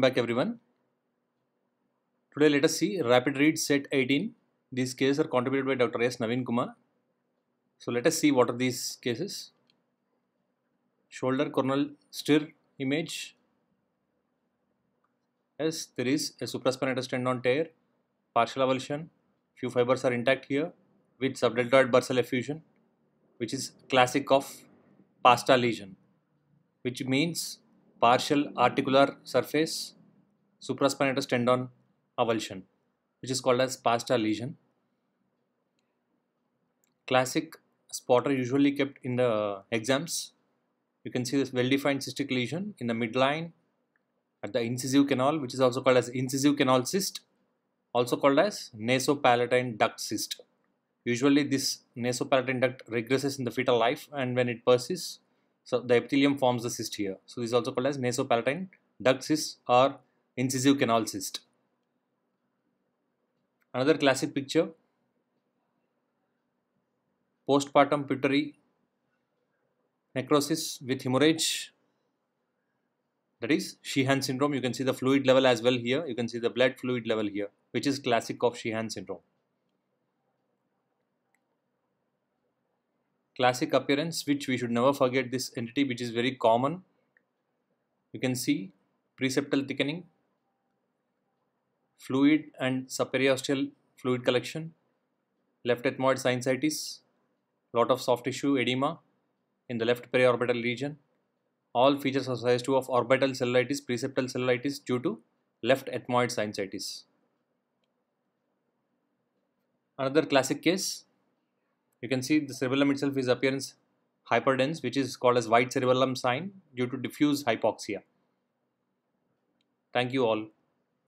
welcome back everyone today let us see rapid read set 18 these cases are contributed by dr s navin kumar so let us see what are these cases shoulder coronal stir image yes there is a supraspinatus tendon tear partial avulsion few fibers are intact here with subdeltoid bursal effusion which is classic of pasta lesion which means partial articular surface supraspinatus tendon avulsion which is called as pasta lesion. Classic spotter usually kept in the exams. You can see this well-defined cystic lesion in the midline at the incisive canal which is also called as incisive canal cyst also called as nasopalatine duct cyst. Usually this nasopalatine duct regresses in the fetal life and when it persists so the epithelium forms the cyst here. So this is also called as nasopalatine duct cyst or incisive canal cyst. Another classic picture postpartum pituitary necrosis with hemorrhage that is Sheehan syndrome. You can see the fluid level as well here. You can see the blood fluid level here which is classic of Sheehan syndrome. Classic appearance which we should never forget this entity which is very common. You can see preceptal thickening fluid and subperiosteal fluid collection, left ethmoid sinusitis, lot of soft tissue edema in the left periorbital region. All features size 2 of orbital cellulitis, preceptal cellulitis due to left ethmoid sinusitis. Another classic case, you can see the cerebellum itself is appearance hyperdense which is called as white cerebellum sign due to diffuse hypoxia. Thank you all.